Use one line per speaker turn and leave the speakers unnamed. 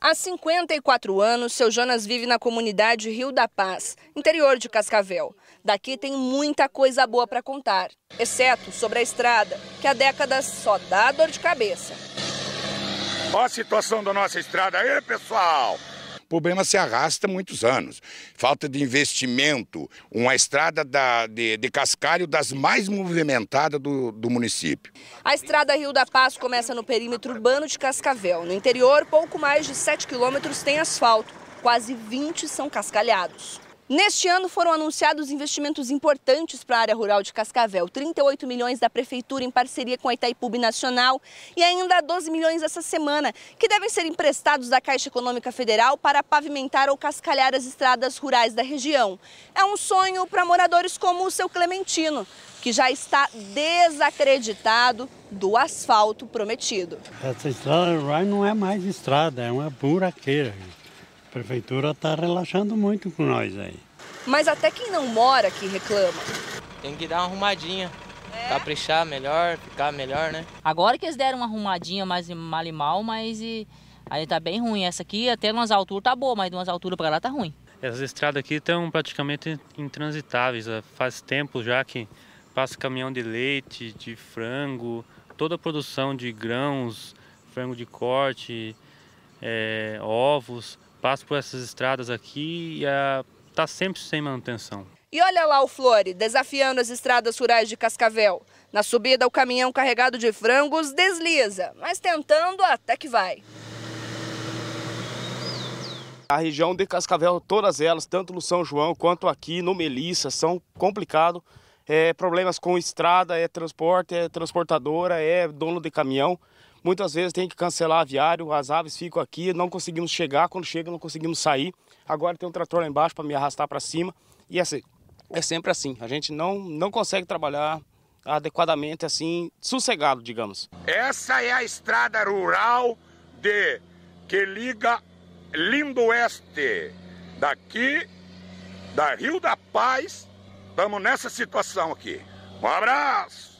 Há 54 anos, seu Jonas vive na comunidade Rio da Paz, interior de Cascavel. Daqui tem muita coisa boa para contar, exceto sobre a estrada, que há décadas só dá dor de cabeça.
Olha a situação da nossa estrada aí, pessoal! O problema se arrasta há muitos anos. Falta de investimento, uma estrada da, de, de Cascalho das mais movimentadas do, do
município. A estrada Rio da Paz começa no perímetro urbano de Cascavel. No interior, pouco mais de 7 quilômetros tem asfalto. Quase 20 são cascalhados. Neste ano foram anunciados investimentos importantes para a área rural de Cascavel, 38 milhões da prefeitura em parceria com a Itaipu Nacional e ainda 12 milhões essa semana, que devem ser emprestados da Caixa Econômica Federal para pavimentar ou cascalhar as estradas rurais da região. É um sonho para moradores como o seu Clementino, que já está desacreditado do asfalto prometido.
Essa estrada rural não é mais estrada, é uma buraqueira. A prefeitura está relaxando muito com nós aí.
Mas até quem não mora aqui reclama. Tem que dar uma arrumadinha. É? Caprichar melhor, ficar melhor, né? Agora que eles deram uma arrumadinha mais mal e mal, mas e... aí tá bem ruim. Essa aqui até umas alturas tá boa, mas de umas alturas para lá tá ruim.
Essas estradas aqui estão praticamente intransitáveis. Faz tempo já que passa caminhão de leite, de frango, toda a produção de grãos, frango de corte, é, ovos passo por essas estradas aqui e está sempre sem manutenção.
E olha lá o Flore, desafiando as estradas rurais de Cascavel. Na subida, o caminhão carregado de frangos desliza, mas tentando até que vai.
A região de Cascavel, todas elas, tanto no São João quanto aqui no Melissa, são complicados. É, problemas com estrada, é transporte, é transportadora, é dono de caminhão. Muitas vezes tem que cancelar aviário, as aves ficam aqui, não conseguimos chegar, quando chega não conseguimos sair. Agora tem um trator lá embaixo para me arrastar para cima. E assim, é sempre assim, a gente não, não consegue trabalhar adequadamente, assim, sossegado, digamos. Essa é a estrada rural de que liga Lindo Oeste, daqui da Rio da
Paz, estamos nessa situação aqui. Um abraço!